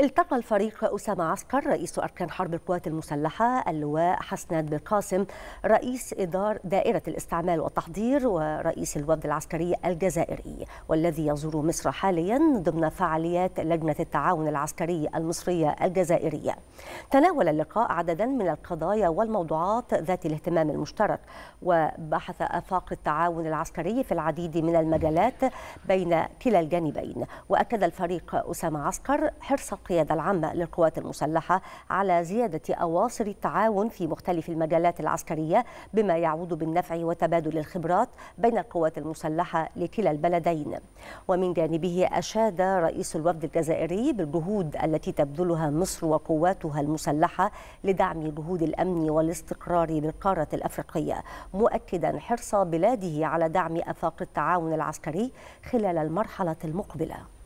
التقى الفريق أسامة عسكر رئيس أركان حرب القوات المسلحة اللواء حسنات بن قاسم رئيس إدار دائرة الاستعمال والتحضير ورئيس الوفد العسكري الجزائري والذي يزور مصر حاليا ضمن فعاليات لجنة التعاون العسكري المصرية الجزائرية تناول اللقاء عددا من القضايا والموضوعات ذات الاهتمام المشترك وبحث آفاق التعاون العسكري في العديد من المجالات بين كلا الجانبين وأكد الفريق أسامة عسكر حرص القيادة العامة للقوات المسلحة على زيادة أواصر التعاون في مختلف المجالات العسكرية بما يعود بالنفع وتبادل الخبرات بين القوات المسلحة لكلا البلدين ومن جانبه أشاد رئيس الوفد الجزائري بالجهود التي تبذلها مصر وقواتها المسلحة لدعم جهود الأمن والاستقرار بالقارة الأفريقية مؤكدا حرص بلاده على دعم أفاق التعاون العسكري خلال المرحلة المقبلة